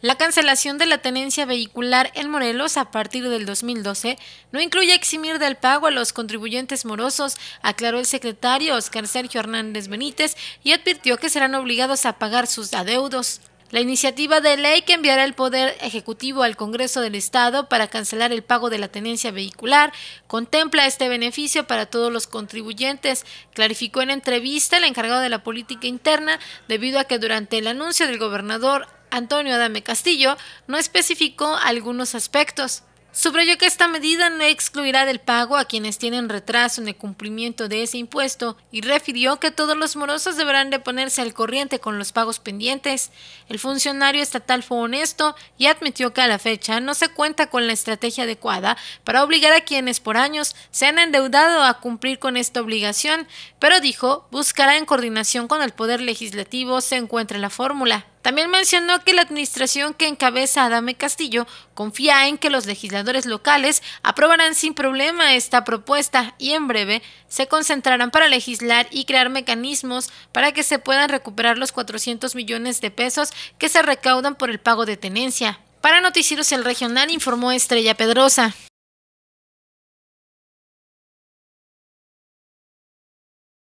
La cancelación de la tenencia vehicular en Morelos a partir del 2012 no incluye eximir del pago a los contribuyentes morosos, aclaró el secretario Oscar Sergio Hernández Benítez y advirtió que serán obligados a pagar sus adeudos. La iniciativa de ley que enviará el Poder Ejecutivo al Congreso del Estado para cancelar el pago de la tenencia vehicular contempla este beneficio para todos los contribuyentes, clarificó en entrevista el encargado de la política interna, debido a que durante el anuncio del gobernador Antonio Adame Castillo, no especificó algunos aspectos. Subrayó que esta medida no excluirá del pago a quienes tienen retraso en el cumplimiento de ese impuesto y refirió que todos los morosos deberán de ponerse al corriente con los pagos pendientes. El funcionario estatal fue honesto y admitió que a la fecha no se cuenta con la estrategia adecuada para obligar a quienes por años se han endeudado a cumplir con esta obligación, pero dijo buscará en coordinación con el Poder Legislativo se encuentre la fórmula. También mencionó que la administración que encabeza Adame Castillo confía en que los legisladores locales aprobarán sin problema esta propuesta y en breve se concentrarán para legislar y crear mecanismos para que se puedan recuperar los 400 millones de pesos que se recaudan por el pago de tenencia. Para Noticieros El Regional informó Estrella Pedrosa.